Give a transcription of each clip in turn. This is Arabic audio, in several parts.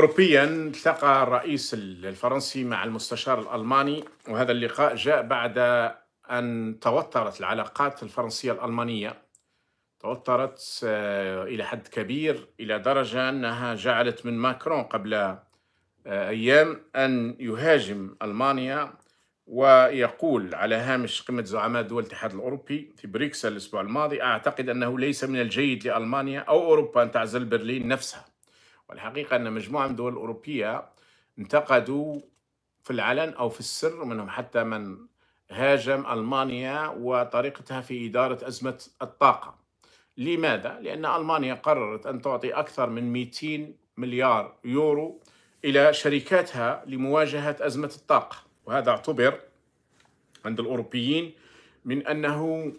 أوروبيا التقى الرئيس الفرنسي مع المستشار الألماني وهذا اللقاء جاء بعد أن توترت العلاقات الفرنسية الألمانية توترت آه، إلى حد كبير إلى درجة أنها جعلت من ماكرون قبل آه، أيام أن يهاجم ألمانيا ويقول على هامش قمة زعماء دول الاتحاد الأوروبي في بريكسل الأسبوع الماضي أعتقد أنه ليس من الجيد لألمانيا أو أوروبا أن تعزل برلين نفسها والحقيقة أن مجموعة من الدول الأوروبية انتقدوا في العلن أو في السر منهم حتى من هاجم ألمانيا وطريقتها في إدارة أزمة الطاقة لماذا؟ لأن ألمانيا قررت أن تعطي أكثر من 200 مليار يورو إلى شركاتها لمواجهة أزمة الطاقة وهذا اعتبر عند الأوروبيين من أنه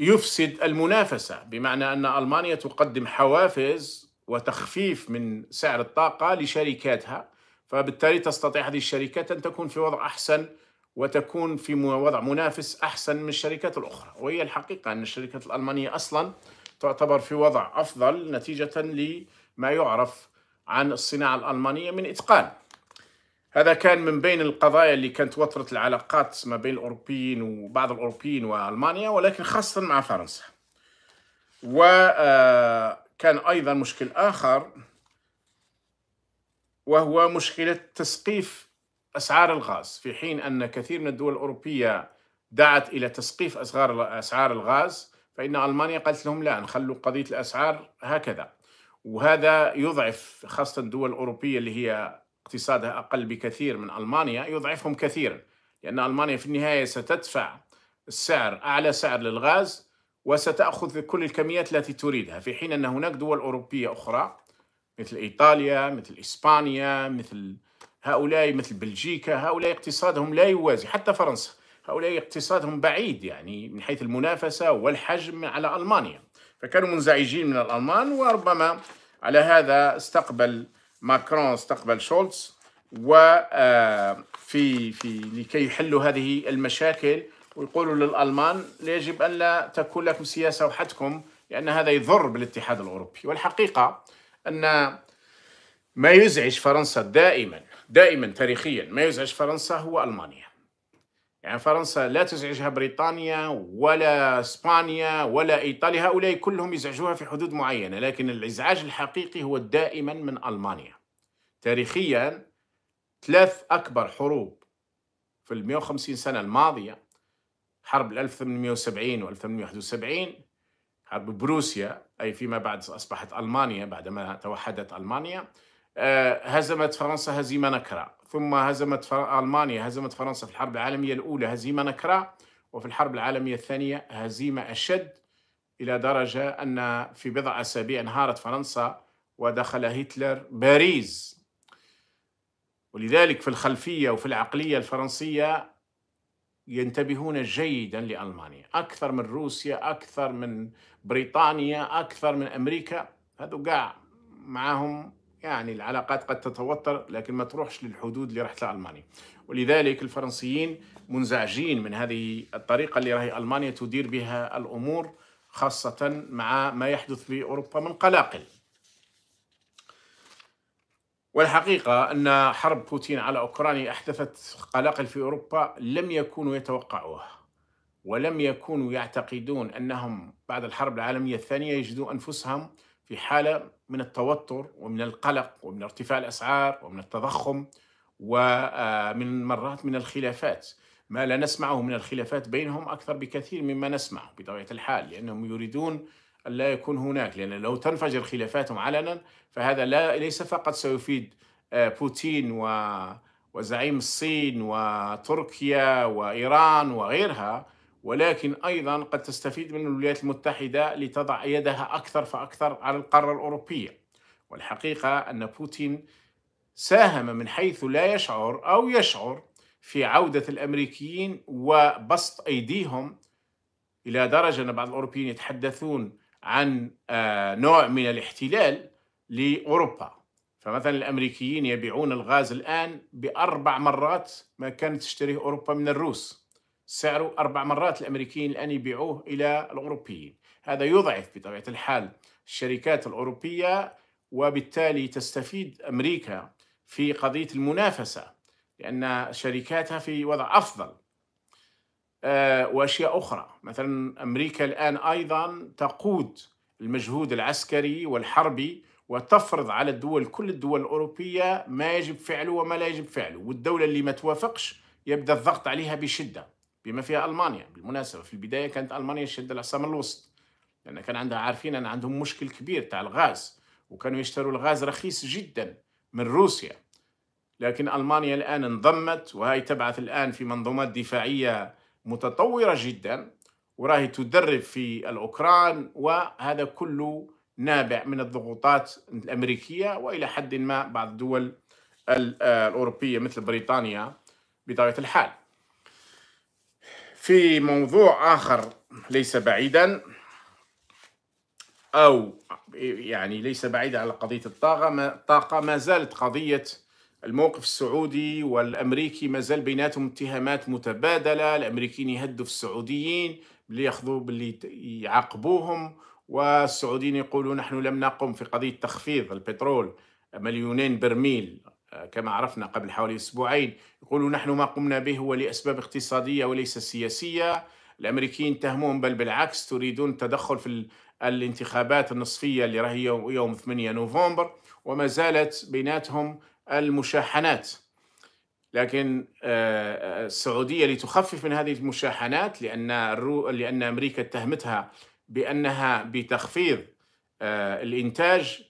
يفسد المنافسة بمعنى أن ألمانيا تقدم حوافز وتخفيف من سعر الطاقة لشركاتها فبالتالي تستطيع هذه الشركات أن تكون في وضع أحسن وتكون في وضع منافس أحسن من الشركات الأخرى وهي الحقيقة أن الشركات الألمانية أصلا تعتبر في وضع أفضل نتيجة لما يعرف عن الصناعة الألمانية من إتقان هذا كان من بين القضايا اللي كانت وترت العلاقات ما بين الأوروبيين وبعض الأوروبيين وألمانيا ولكن خاصة مع فرنسا و آه، كان أيضا مشكل آخر وهو مشكلة تسقيف أسعار الغاز في حين أن كثير من الدول الأوروبية دعت إلى تسقيف أسعار أسعار الغاز فإن ألمانيا قالت لهم لا نخلوا قضية الأسعار هكذا وهذا يضعف خاصة الدول الأوروبية اللي هي اقتصادها أقل بكثير من ألمانيا يضعفهم كثيرا لأن ألمانيا في النهاية ستدفع السعر أعلى سعر للغاز وستأخذ كل الكميات التي تريدها في حين أن هناك دول أوروبية أخرى مثل إيطاليا مثل إسبانيا مثل هؤلاء مثل بلجيكا هؤلاء اقتصادهم لا يوازي حتى فرنسا هؤلاء اقتصادهم بعيد يعني من حيث المنافسة والحجم على ألمانيا فكانوا منزعجين من الألمان وربما على هذا استقبل ماكرون استقبل شولتز وفي آه، في لكي يحلوا هذه المشاكل ويقولوا للألمان يجب أن لا تكون لكم سياسة وحدكم لأن هذا يضر بالاتحاد الأوروبي والحقيقة أن ما يزعج فرنسا دائما دائما تاريخيا ما يزعج فرنسا هو ألمانيا يعني فرنسا لا تزعجها بريطانيا ولا اسبانيا ولا ايطاليا هؤلاء كلهم يزعجوها في حدود معينه لكن الازعاج الحقيقي هو دائما من المانيا تاريخيا ثلاث اكبر حروب في ال 150 سنه الماضيه حرب 1870 و 1871 حرب بروسيا أي فيما بعد أصبحت ألمانيا بعدما توحدت ألمانيا آه، هزمت فرنسا هزيمة نكرة ثم هزمت ألمانيا هزمت فرنسا في الحرب العالمية الأولى هزيمة نكرة وفي الحرب العالمية الثانية هزيمة أشد إلى درجة أن في بضع أسابيع انهارت فرنسا ودخل هتلر باريس ولذلك في الخلفية وفي العقلية الفرنسية ينتبهون جيدا لألمانيا أكثر من روسيا أكثر من بريطانيا أكثر من أمريكا هذو قاع معاهم يعني العلاقات قد تتوتر لكن ما تروحش للحدود اللي راحت لألمانيا ولذلك الفرنسيين منزعجين من هذه الطريقة اللي راهي ألمانيا تدير بها الأمور خاصة مع ما يحدث في أوروبا من قلاقل والحقيقة أن حرب بوتين على أوكرانيا أحدثت قلاقل في أوروبا لم يكونوا يتوقعوها ولم يكونوا يعتقدون أنهم بعد الحرب العالمية الثانية يجدوا أنفسهم في حالة من التوتر ومن القلق ومن ارتفاع الأسعار ومن التضخم ومن آه، مرات من الخلافات ما لا نسمعه من الخلافات بينهم أكثر بكثير مما نسمعه بطبيعة الحال لأنهم يريدون لا يكون هناك لأن لو تنفجر خلافاتهم علنا فهذا لا ليس فقط سيفيد آه، بوتين و وزعيم الصين وتركيا وإيران وغيرها ولكن أيضا قد تستفيد من الولايات المتحدة لتضع يدها أكثر فأكثر على القارة الأوروبية والحقيقة أن بوتين ساهم من حيث لا يشعر أو يشعر في عودة الأمريكيين وبسط أيديهم إلى درجة أن بعض الأوروبيين يتحدثون عن آه، نوع من الاحتلال لأوروبا فمثلا الأمريكيين يبيعون الغاز الآن بأربع مرات ما كانت تشتريه أوروبا من الروس سعره أربع مرات الأمريكيين الآن يبيعوه إلى الأوروبيين هذا يضعف بطبيعة الحال الشركات الأوروبية وبالتالي تستفيد أمريكا في قضية المنافسة لأن شركاتها في وضع أفضل آه، واشياء اخرى مثلا امريكا الان ايضا تقود المجهود العسكري والحربي وتفرض على الدول كل الدول الاوروبيه ما يجب فعله وما لا يجب فعله والدوله اللي ما توافقش يبدا الضغط عليها بشده بما فيها المانيا بالمناسبه في البدايه كانت المانيا الشده العصام الوسط لان كان عندها عارفين ان عندهم مشكل كبير تاع الغاز وكانوا يشتروا الغاز رخيص جدا من روسيا لكن المانيا الان انضمت وهي تبعث الان في منظومات دفاعيه متطورة جدا وراهي تدرب في الأوكران وهذا كله نابع من الضغوطات الأمريكية وإلى حد ما بعض الدول آه، الأوروبية مثل بريطانيا بطبيعة الحال في موضوع آخر ليس بعيدا أو يعني ليس بعيدا على قضية الطاقة الطاقة ما زالت قضية الموقف السعودي والامريكي ما زال بيناتهم اتهامات متبادله، الامريكيين يهدوا في السعوديين باللي ياخذوا باللي يعاقبوهم والسعوديين يقولوا نحن لم نقم في قضيه تخفيض البترول مليونين برميل آه، كما عرفنا قبل حوالي اسبوعين يقولوا نحن ما قمنا به هو لاسباب اقتصاديه وليس سياسيه الامريكيين تهمون بل بالعكس تريدون التدخل في الانتخابات النصفيه اللي راهي يوم 8 نوفمبر وما زالت بيناتهم المشاحنات لكن آه، آه، السعودية لتخفف من هذه المشاحنات لأن الرو... لأن أمريكا اتهمتها بأنها بتخفيض آه، الإنتاج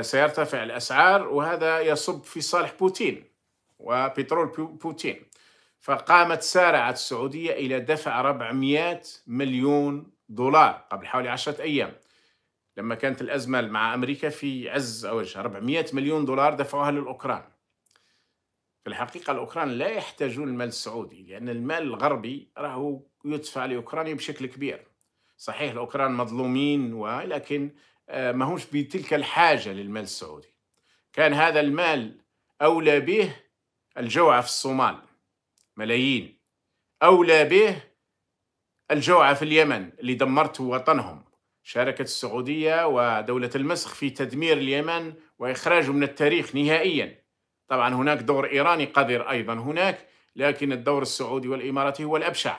سيرتفع الأسعار وهذا يصب في صالح بوتين وبترول بوتين فقامت سارعت السعودية إلى دفع 400 مليون دولار قبل حوالي عشرة أيام لما كانت الأزمة مع أمريكا في عز أوجها 400 مليون دولار دفعوها للأوكران في الحقيقة الأوكران لا يحتاجون المال السعودي لأن المال الغربي راهو يدفع لأوكرانيا بشكل كبير صحيح الأوكران مظلومين ولكن آه، ما همش بتلك الحاجة للمال السعودي كان هذا المال أولى به الجوع في الصومال ملايين أولى به الجوع في اليمن اللي دمرت وطنهم شاركت السعودية ودولة المسخ في تدمير اليمن وإخراجه من التاريخ نهائيا طبعا هناك دور إيراني قذر أيضا هناك لكن الدور السعودي والإماراتي هو الأبشع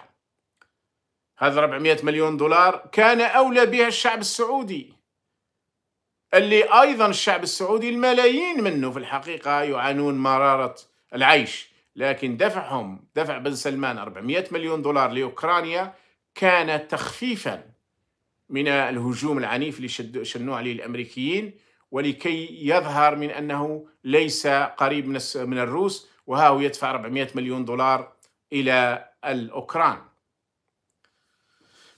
هذا 400 مليون دولار كان أولى بها الشعب السعودي اللي أيضا الشعب السعودي الملايين منه في الحقيقة يعانون مرارة العيش لكن دفعهم دفع بن سلمان 400 مليون دولار لأوكرانيا كان تخفيفاً من الهجوم العنيف اللي شنوا عليه الامريكيين ولكي يظهر من انه ليس قريب من الروس وها هو يدفع 400 مليون دولار الى الاوكران.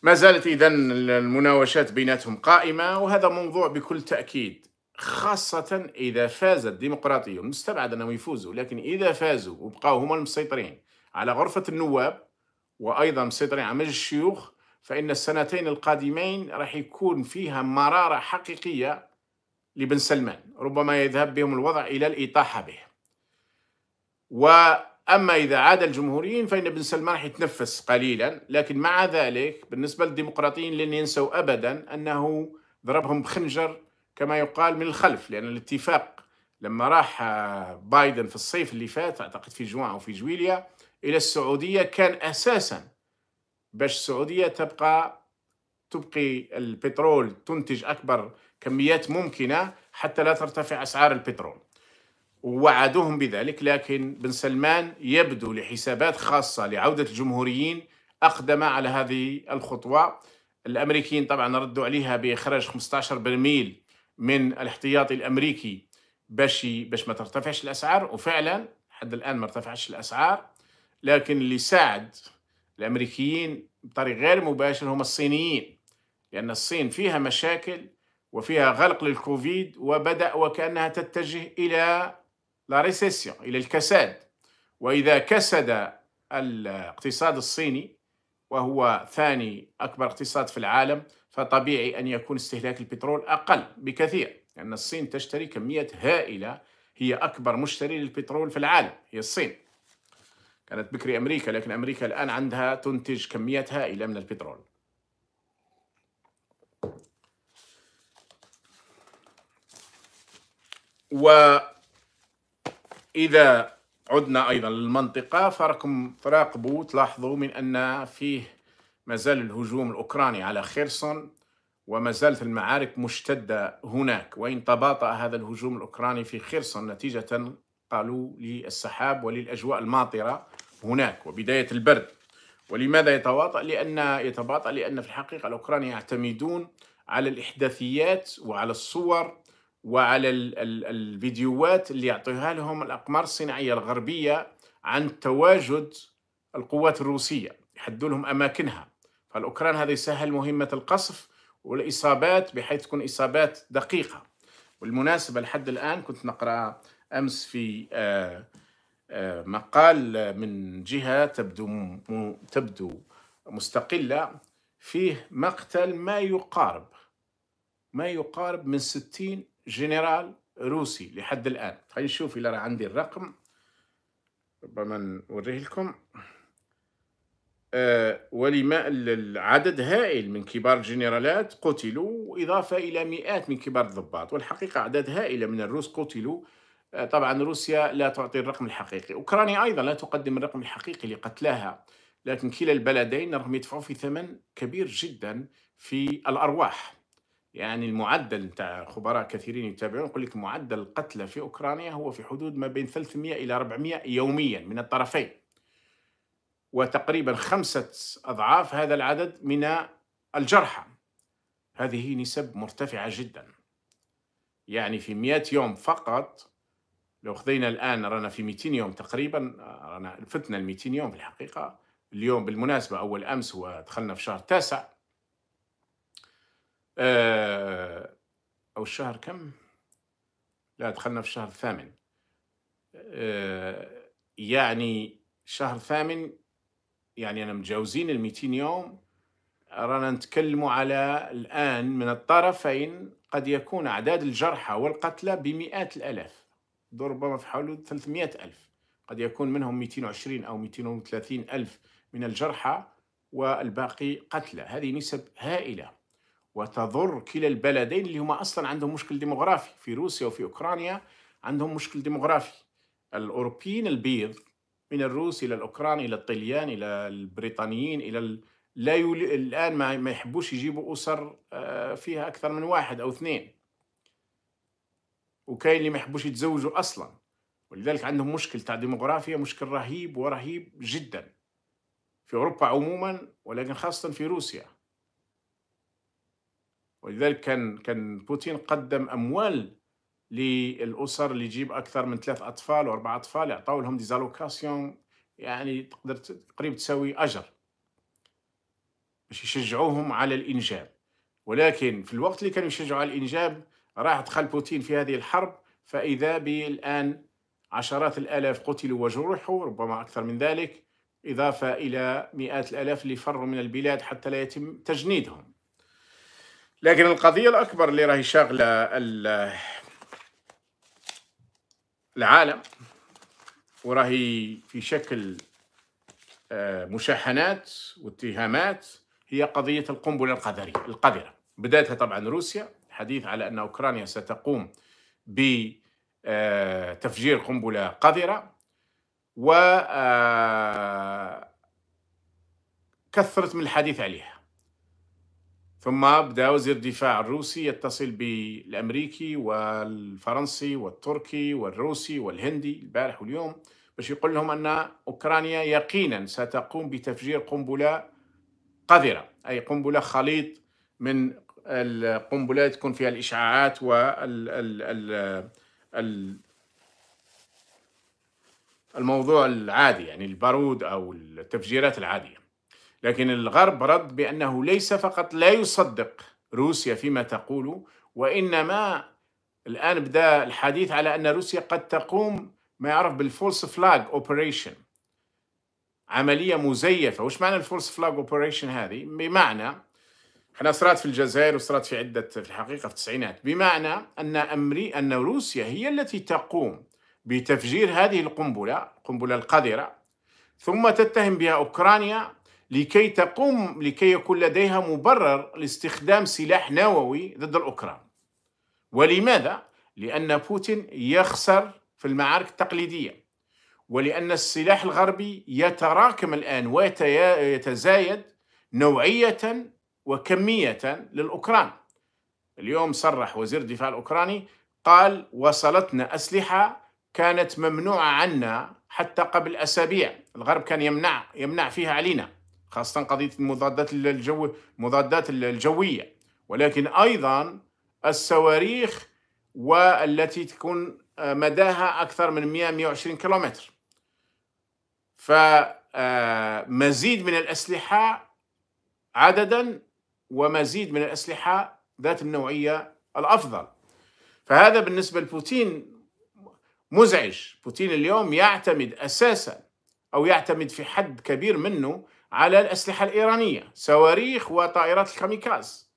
ما زالت اذا المناوشات بيناتهم قائمه وهذا موضوع بكل تاكيد خاصة إذا فاز الديمقراطية مستبعد أنهم يفوزوا لكن إذا فازوا وبقوا هما المسيطرين على غرفة النواب وأيضا مسيطرين على مجلس الشيوخ فإن السنتين القادمين راح يكون فيها مرارة حقيقية لبن سلمان ربما يذهب بهم الوضع إلى الإطاحة به وأما إذا عاد الجمهوريين فإن بن سلمان راح يتنفس قليلا لكن مع ذلك بالنسبة للديمقراطيين لن ينسوا أبدا أنه ضربهم بخنجر كما يقال من الخلف لأن الاتفاق لما راح بايدن في الصيف اللي فات أعتقد في جوان أو في جويليا إلى السعودية كان أساساً باش السعودية تبقى تبقي البترول تنتج أكبر كميات ممكنة حتى لا ترتفع أسعار البترول ووعدوهم بذلك لكن بن سلمان يبدو لحسابات خاصة لعودة الجمهوريين أقدم على هذه الخطوة الأمريكيين طبعا ردوا عليها بإخراج 15 برميل من الاحتياطي الأمريكي باش باش ما ترتفعش الأسعار وفعلا حد الآن ما ارتفعش الأسعار لكن اللي ساعد الامريكيين بطريق غير مباشر هم الصينيين لان الصين فيها مشاكل وفيها غلق للكوفيد وبدا وكانها تتجه الى لا ريسيسيون الى الكساد واذا كسد الاقتصاد الصيني وهو ثاني اكبر اقتصاد في العالم فطبيعي ان يكون استهلاك البترول اقل بكثير لان الصين تشتري كميات هائله هي اكبر مشتري للبترول في العالم هي الصين كانت بكري أمريكا لكن أمريكا الآن عندها تنتج كميات هائلة من البترول وإذا عدنا أيضا للمنطقة فراكم تراقبوا تلاحظوا من أن فيه ما زال الهجوم الأوكراني على خيرسون وما زالت المعارك مشتدة هناك وإن تباطأ هذا الهجوم الأوكراني في خيرسون نتيجة قالوا للسحاب وللأجواء الماطرة هناك وبداية البرد ولماذا يتواطأ؟ لأن يتباطأ لأن في الحقيقة الأوكران يعتمدون على الإحداثيات وعلى الصور وعلى الفيديوهات اللي يعطيها لهم الأقمار الصناعية الغربية عن تواجد القوات الروسية يحدوا لهم أماكنها فالأوكران هذا يسهل مهمة القصف والإصابات بحيث تكون إصابات دقيقة بالمناسبة لحد الآن كنت نقرأ أمس في آه مقال من جهة تبدو تبدو مستقلة فيه مقتل ما يقارب ما يقارب من ستين جنرال روسي لحد الآن خلينا نشوف إلى عندي الرقم ربما نوريه لكم آه ولما العدد هائل من كبار الجنرالات قتلوا إضافة إلى مئات من كبار الضباط والحقيقة أعداد هائلة من الروس قتلوا آه، طبعا روسيا لا تعطي الرقم الحقيقي أوكرانيا أيضا لا تقدم الرقم الحقيقي لقتلاها لكن كلا البلدين رغم يدفعوا في ثمن كبير جدا في الأرواح يعني المعدل نتاع خبراء كثيرين يتابعون يقول لك معدل القتلى في أوكرانيا هو في حدود ما بين 300 إلى 400 يوميا من الطرفين وتقريبا خمسة أضعاف هذا العدد من الجرحى هذه نسب مرتفعة جدا يعني في 100 يوم فقط لو خذينا الان رانا في 200 يوم تقريبا رانا فتنا ال 200 يوم في الحقيقه اليوم بالمناسبه اول امس هو دخلنا في شهر تاسع آه، او الشهر كم لا دخلنا في شهر ثامن آه، يعني شهر ثامن يعني انا متجاوزين ال 200 يوم رانا نتكلم على الان من الطرفين قد يكون اعداد الجرحى والقتلى بمئات الالاف ربما في حوالي 300 ألف قد يكون منهم 220 أو 230 ألف من الجرحى والباقي قتلى هذه نسب هائلة وتضر كلا البلدين اللي هما أصلا عندهم مشكل ديموغرافي في روسيا وفي أوكرانيا عندهم مشكل ديموغرافي الأوروبيين البيض من الروس إلى الأوكران إلى الطليان إلى البريطانيين إلى ال... لا يولي... الآن ما يحبوش يجيبوا أسر آه، فيها أكثر من واحد أو اثنين وكاين اللي ما يحبوش يتزوجوا اصلا ولذلك عندهم مشكل تاع ديموغرافيا مشكل رهيب ورهيب جدا في اوروبا عموما ولكن خاصه في روسيا ولذلك كان كان بوتين قدم اموال للاسر اللي يجيب اكثر من ثلاث اطفال واربع اطفال يعطاو لهم ديزالوكاسيون يعني تقدر تقريب تساوي اجر باش يشجعوهم على الانجاب ولكن في الوقت اللي كانوا يشجعوا على الانجاب راح دخل بوتين في هذه الحرب فإذا بالآن عشرات الآلاف قتلوا وجرحوا ربما أكثر من ذلك إضافة إلى مئات الآلاف اللي فروا من البلاد حتى لا يتم تجنيدهم لكن القضية الأكبر اللي راهي شاغلة العالم وراهي في شكل آه، مشاحنات واتهامات هي قضية القنبلة القذرية القذرة بدأتها طبعا روسيا حديث على أن أوكرانيا ستقوم بتفجير قنبلة قذرة و آه، كثرت من الحديث عليها ثم بدا وزير الدفاع الروسي يتصل بالامريكي والفرنسي والتركي والروسي والهندي البارح واليوم باش يقول لهم ان اوكرانيا يقينا ستقوم بتفجير قنبله قذره اي قنبله خليط من القنبله تكون فيها الاشعاعات وال ال الموضوع العادي يعني البارود او التفجيرات العاديه لكن الغرب رد بانه ليس فقط لا يصدق روسيا فيما تقول وانما الان بدا الحديث على ان روسيا قد تقوم ما يعرف بالفولس فلاج اوبريشن عمليه مزيفه وش معنى الفولس فلاج اوبريشن هذه بمعنى احنا صرات في الجزائر وصرات في عدة في الحقيقة في التسعينات بمعنى أن أمري أن روسيا هي التي تقوم بتفجير هذه القنبلة القنبلة القذرة ثم تتهم بها أوكرانيا لكي تقوم لكي يكون لديها مبرر لاستخدام سلاح نووي ضد الأوكران ولماذا؟ لأن بوتين يخسر في المعارك التقليدية ولأن السلاح الغربي يتراكم الآن ويتزايد نوعية وكمية للأوكران اليوم صرح وزير الدفاع الأوكراني قال وصلتنا أسلحة كانت ممنوعة عنا حتى قبل أسابيع الغرب كان يمنع يمنع فيها علينا خاصة قضية المضادات الجو المضادات الجوية ولكن أيضا الصواريخ والتي تكون آه، مداها أكثر من 100 120 كيلومتر فمزيد آه، من الأسلحة عددا ومزيد من الأسلحة ذات النوعية الأفضل فهذا بالنسبة لبوتين مزعج بوتين اليوم يعتمد أساسا أو يعتمد في حد كبير منه على الأسلحة الإيرانية صواريخ وطائرات الكاميكاز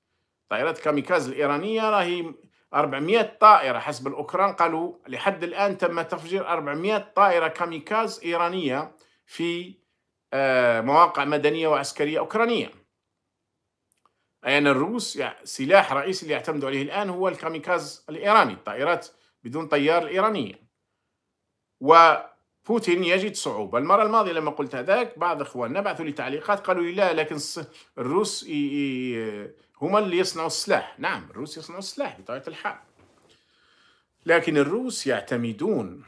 طائرات الكاميكاز الإيرانية راهي 400 طائرة حسب الأوكران قالوا لحد الآن تم تفجير 400 طائرة كاميكاز إيرانية في آه، مواقع مدنية وعسكرية أوكرانية يعني الروس سلاح رئيسي اللي يعتمدوا عليه الآن هو الكاميكاز الإيراني الطائرات بدون طيار الإيرانية وبوتين يجد صعوبة المرة الماضية لما قلت ذاك بعض إخواننا بعثوا لي تعليقات قالوا لي لا لكن الروس هما اللي يصنعوا السلاح نعم الروس يصنعوا السلاح بطبيعة الحال لكن الروس يعتمدون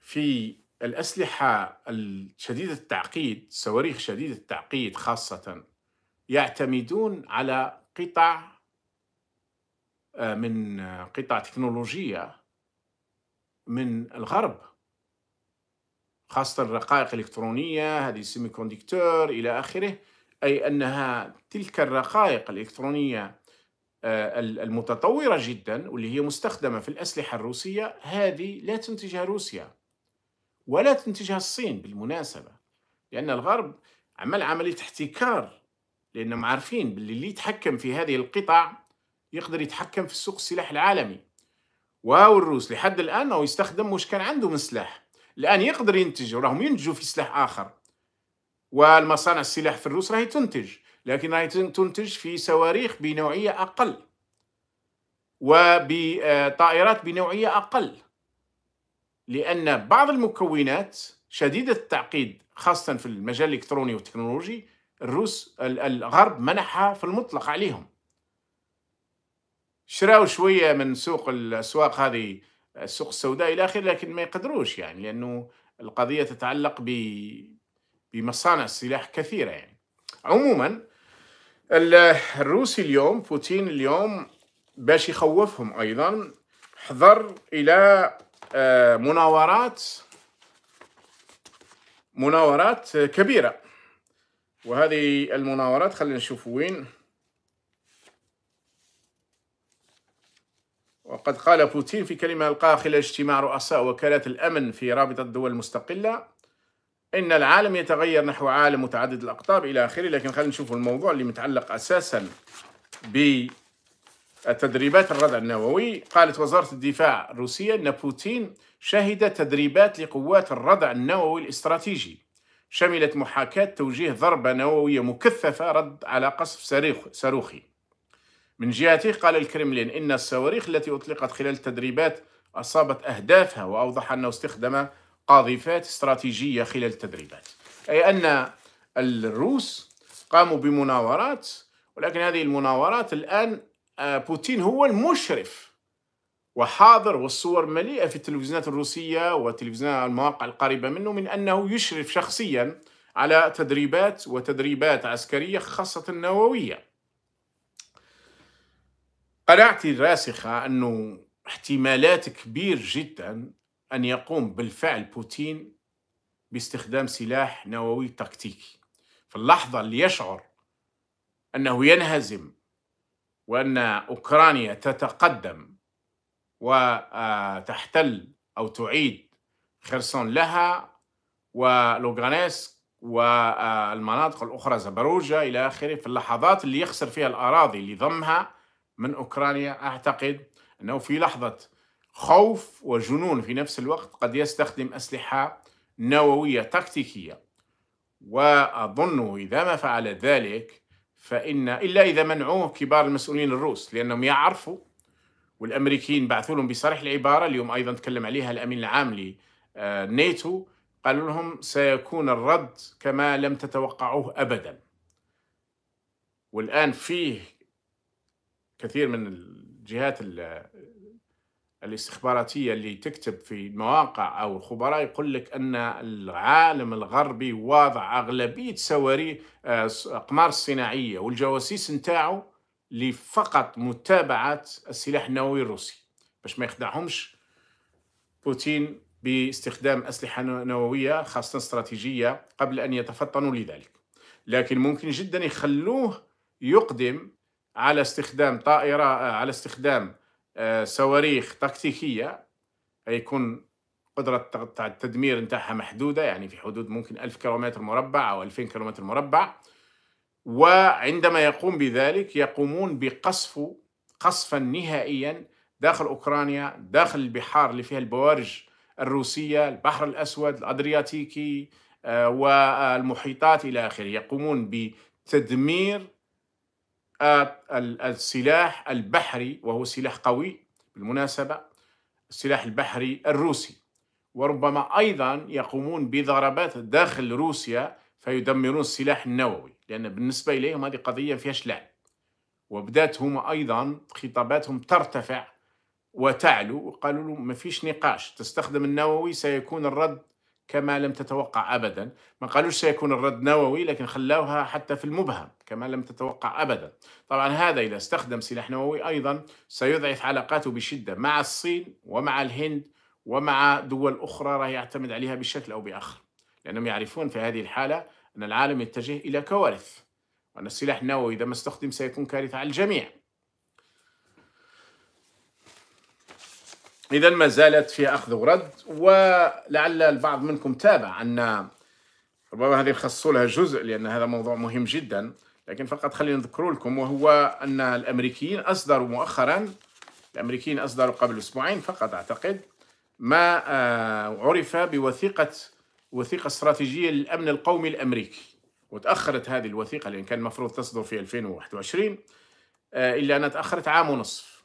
في الأسلحة الشديدة التعقيد صواريخ شديدة التعقيد خاصة يعتمدون على قطع آه، من آه، قطع تكنولوجية من الغرب خاصة الرقائق الإلكترونية هذه السيمي كوندكتور إلى آخره أي أنها تلك الرقائق الإلكترونية آه، المتطورة جدا واللي هي مستخدمة في الأسلحة الروسية هذه لا تنتجها روسيا ولا تنتجها الصين بالمناسبة لأن الغرب عمل عملية احتكار لأنهم عارفين باللي اللي يتحكم في هذه القطع يقدر يتحكم في سوق السلاح العالمي والروس لحد الآن او يستخدم مش كان عنده من سلاح الآن يقدر ينتج وراهم ينتجوا في سلاح آخر والمصانع السلاح في الروس راهي تنتج لكن راهي تنتج في صواريخ بنوعية أقل وبطائرات بنوعية أقل لأن بعض المكونات شديدة التعقيد خاصة في المجال الإلكتروني والتكنولوجي الروس الغرب منحها في المطلق عليهم شراو شوية من سوق الأسواق هذه السوق السوداء إلى آخره لكن ما يقدروش يعني لأنه القضية تتعلق بمصانع السلاح كثيرة يعني عموما الروسي اليوم بوتين اليوم باش يخوفهم أيضا حضر إلى آه، مناورات مناورات كبيرة وهذه المناورات خلينا نشوف وين وقد قال بوتين في كلمة ألقاها خلال اجتماع رؤساء وكالات الأمن في رابطة الدول المستقلة إن العالم يتغير نحو عالم متعدد الأقطاب إلى آخره لكن خلينا نشوف الموضوع اللي متعلق أساسا بالتدريبات الردع النووي قالت وزارة الدفاع الروسية أن بوتين شهد تدريبات لقوات الردع النووي الاستراتيجي شملت محاكاة توجيه ضربة نووية مكثفة رد على قصف صاروخي من جهته قال الكرملين إن الصواريخ التي أطلقت خلال التدريبات أصابت أهدافها وأوضح أنه استخدم قاذفات استراتيجية خلال التدريبات أي أن الروس قاموا بمناورات ولكن هذه المناورات الآن آه، بوتين هو المشرف وحاضر والصور مليئة في التلفزيونات الروسية وتلفزيونات المواقع القريبة منه من أنه يشرف شخصيا على تدريبات وتدريبات عسكرية خاصة النووية قناعتي الراسخة أنه احتمالات كبير جدا أن يقوم بالفعل بوتين باستخدام سلاح نووي تكتيكي في اللحظة اللي يشعر أنه ينهزم وأن أوكرانيا تتقدم وتحتل أو تعيد خرسون لها ولوغانيسك والمناطق الأخرى زبروجة إلى آخره في اللحظات اللي يخسر فيها الأراضي اللي ضمها من أوكرانيا أعتقد أنه في لحظة خوف وجنون في نفس الوقت قد يستخدم أسلحة نووية تكتيكية وأظنه إذا ما فعل ذلك فإن إلا إذا منعوه كبار المسؤولين الروس لأنهم يعرفوا والامريكيين بعثوا لهم بصريح العباره اليوم ايضا تكلم عليها الامين العام لناتو آه، قالوا لهم سيكون الرد كما لم تتوقعوه ابدا والان فيه كثير من الجهات الاستخباراتيه اللي تكتب في المواقع او الخبراء يقول لك ان العالم الغربي واضع اغلبيه سواري آه، اقمار الصناعيه والجواسيس نتاعو لفقط متابعة السلاح النووي الروسي باش ما يخدعهمش بوتين باستخدام أسلحة نووية خاصة استراتيجية قبل أن يتفطنوا لذلك لكن ممكن جدا يخلوه يقدم على استخدام طائرة آه، على استخدام آه، صواريخ تكتيكية يكون قدرة التدمير نتاعها محدودة يعني في حدود ممكن 1000 كيلومتر مربع أو 2000 كيلومتر مربع وعندما يقوم بذلك يقومون بقصف قصفا نهائيا داخل اوكرانيا داخل البحار اللي فيها البوارج الروسيه البحر الاسود الادرياتيكي آه، والمحيطات الى اخره يقومون بتدمير آه، السلاح البحري وهو سلاح قوي بالمناسبه السلاح البحري الروسي وربما ايضا يقومون بضربات داخل روسيا فيدمرون السلاح النووي لأن بالنسبة إليهم هذه قضية فيهاش لعب وبدات هما أيضا خطاباتهم ترتفع وتعلو وقالوا له ما فيش نقاش تستخدم النووي سيكون الرد كما لم تتوقع أبدا ما قالوش سيكون الرد نووي لكن خلاوها حتى في المبهم كما لم تتوقع أبدا طبعا هذا إذا استخدم سلاح نووي أيضا سيضعف علاقاته بشدة مع الصين ومع الهند ومع دول أخرى راه يعتمد عليها بشكل أو بآخر لأنهم يعرفون في هذه الحالة أن العالم يتجه إلى كوارث وأن السلاح النووي إذا ما استخدم سيكون كارثة على الجميع إذا ما زالت في أخذ ورد ولعل البعض منكم تابع أن ربما هذه نخصصوا لها جزء لأن هذا موضوع مهم جدا لكن فقط خلينا نذكر لكم وهو أن الأمريكيين أصدروا مؤخرا الأمريكيين أصدروا قبل أسبوعين فقط أعتقد ما آه، عرف بوثيقة وثيقة استراتيجية للأمن القومي الأمريكي وتأخرت هذه الوثيقة لأن كان المفروض تصدر في 2021 آه، إلا أنها تأخرت عام ونصف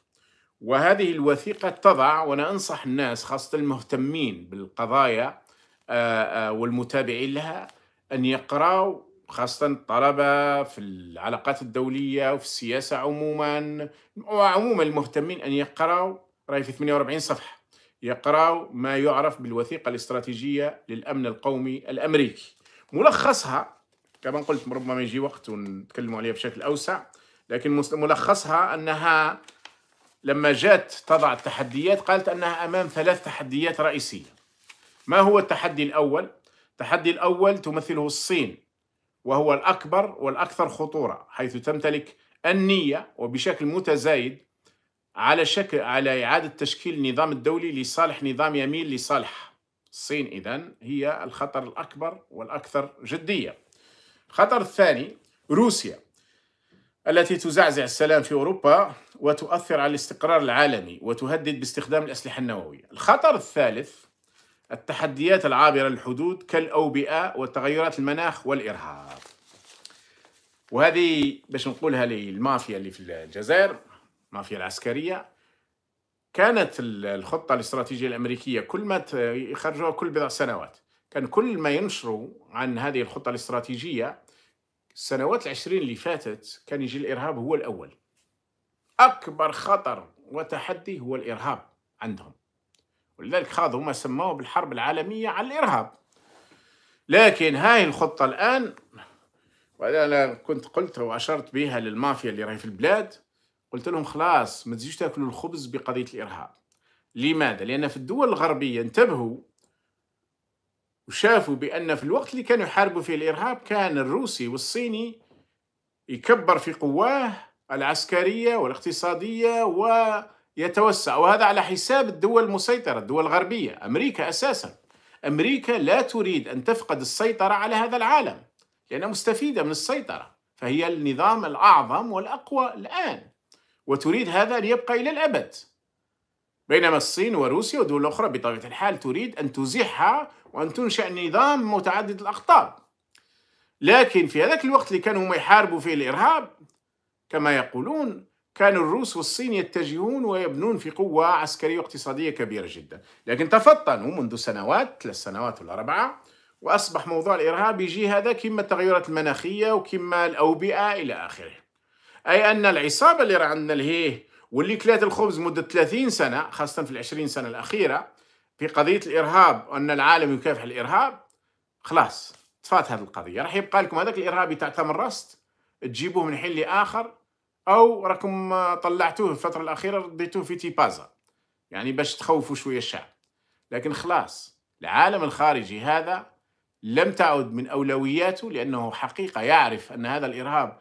وهذه الوثيقة تضع وأنا أنصح الناس خاصة المهتمين بالقضايا آه، آه، والمتابعين لها أن يقرأوا خاصة الطلبة في العلاقات الدولية وفي السياسة عموما وعموما المهتمين أن يقرأوا رأي في 48 صفحة يقرأوا ما يعرف بالوثيقة الاستراتيجية للأمن القومي الأمريكي ملخصها كما قلت ربما يجي وقت ونتكلم عليها بشكل أوسع لكن ملخصها أنها لما جات تضع التحديات قالت أنها أمام ثلاث تحديات رئيسية ما هو التحدي الأول؟ التحدي الأول تمثله الصين وهو الأكبر والأكثر خطورة حيث تمتلك النية وبشكل متزايد على شكل على إعادة تشكيل النظام الدولي لصالح نظام يميل لصالح الصين إذن هي الخطر الأكبر والأكثر جدية الخطر الثاني روسيا التي تزعزع السلام في أوروبا وتؤثر على الاستقرار العالمي وتهدد باستخدام الأسلحة النووية الخطر الثالث التحديات العابرة للحدود كالأوبئة وتغيرات المناخ والإرهاب وهذه باش نقولها للمافيا اللي في الجزائر المافيا العسكرية كانت الخطة الاستراتيجية الأمريكية كل ما يخرجوها كل بضع سنوات كان كل ما ينشروا عن هذه الخطة الاستراتيجية السنوات العشرين اللي فاتت كان يجي الإرهاب هو الأول أكبر خطر وتحدي هو الإرهاب عندهم ولذلك خاضوا ما سموه بالحرب العالمية على الإرهاب لكن هاي الخطة الآن وأنا كنت قلت وأشرت بها للمافيا اللي راهي في البلاد قلت لهم خلاص ما تزيدوش تاكلوا الخبز بقضيه الارهاب لماذا لان في الدول الغربيه انتبهوا وشافوا بان في الوقت اللي كانوا يحاربوا فيه الارهاب كان الروسي والصيني يكبر في قواه العسكريه والاقتصاديه ويتوسع وهذا على حساب الدول المسيطره الدول الغربيه امريكا اساسا امريكا لا تريد ان تفقد السيطره على هذا العالم لانها مستفيده من السيطره فهي النظام الاعظم والاقوى الان وتريد هذا ليبقى إلى الأبد بينما الصين وروسيا ودول الأخرى بطبيعة الحال تريد أن تزيحها وأن تنشأ نظام متعدد الأقطاب لكن في هذاك الوقت اللي كانوا هم يحاربوا فيه الإرهاب كما يقولون كان الروس والصين يتجهون ويبنون في قوة عسكرية واقتصادية كبيرة جدا لكن تفطنوا منذ سنوات ثلاث سنوات ولا أربعة وأصبح موضوع الإرهاب يجي هذا كما التغيرات المناخية وكما الأوبئة إلى آخره أي أن العصابة اللي راه عندنا لهيه واللي كلات الخبز مدة 30 سنة خاصة في العشرين سنة الأخيرة في قضية الإرهاب وأن العالم يكافح الإرهاب خلاص طفات هذه القضية راح يبقى لكم هذاك الإرهابي تاع تمرست تجيبوه من حين لآخر أو راكم طلعتوه في الفترة الأخيرة رديتوه في تيبازا يعني باش تخوفوا شوية الشعب لكن خلاص العالم الخارجي هذا لم تعد من أولوياته لأنه حقيقة يعرف أن هذا الإرهاب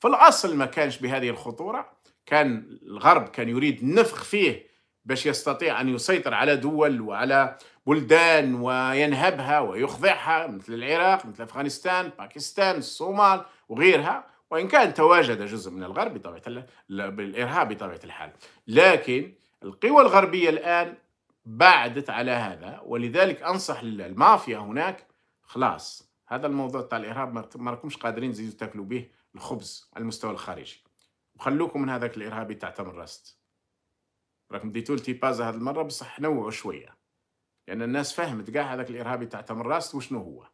في الأصل ما كانش بهذه الخطورة كان الغرب كان يريد نفخ فيه باش يستطيع أن يسيطر على دول وعلى بلدان وينهبها ويخضعها مثل العراق مثل أفغانستان باكستان الصومال وغيرها وإن كان تواجد جزء من الغرب بطبيعة بالارهاب بطبيعة الحال لكن القوى الغربية الآن بعدت على هذا ولذلك أنصح المافيا هناك خلاص هذا الموضوع تاع الإرهاب ما راكمش قادرين تزيدوا تاكلوا به الخبز على المستوى الخارجي وخلوكم من هذاك الارهابي تاع تمر راست راكم ديتو التيبازا هذه المره بصح نوعوا شويه لان الناس فهمت كاع هذاك الارهابي تاع تمر راست وشنو هو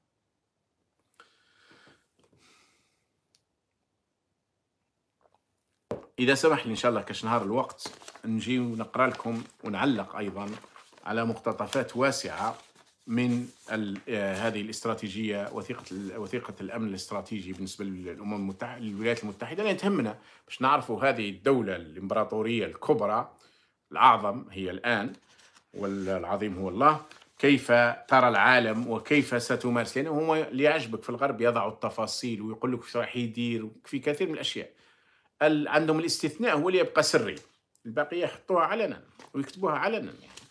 اذا سمح لي ان شاء الله كاش نهار الوقت نجي ونقرا لكم ونعلق ايضا على مقتطفات واسعه من آه، هذه الاستراتيجيه وثيقه وثيقه الامن الاستراتيجي بالنسبه للامم المتحده للولايات المتحده لان تهمنا باش نعرفوا هذه الدوله الامبراطوريه الكبرى الاعظم هي الان والعظيم هو الله كيف ترى العالم وكيف ستمارس لانه هو اللي يعجبك في الغرب يضع التفاصيل ويقول لك ايش راح يدير في كثير من الاشياء عندهم الاستثناء هو اللي يبقى سري الباقيه يحطوها علنا ويكتبوها علنا يعني.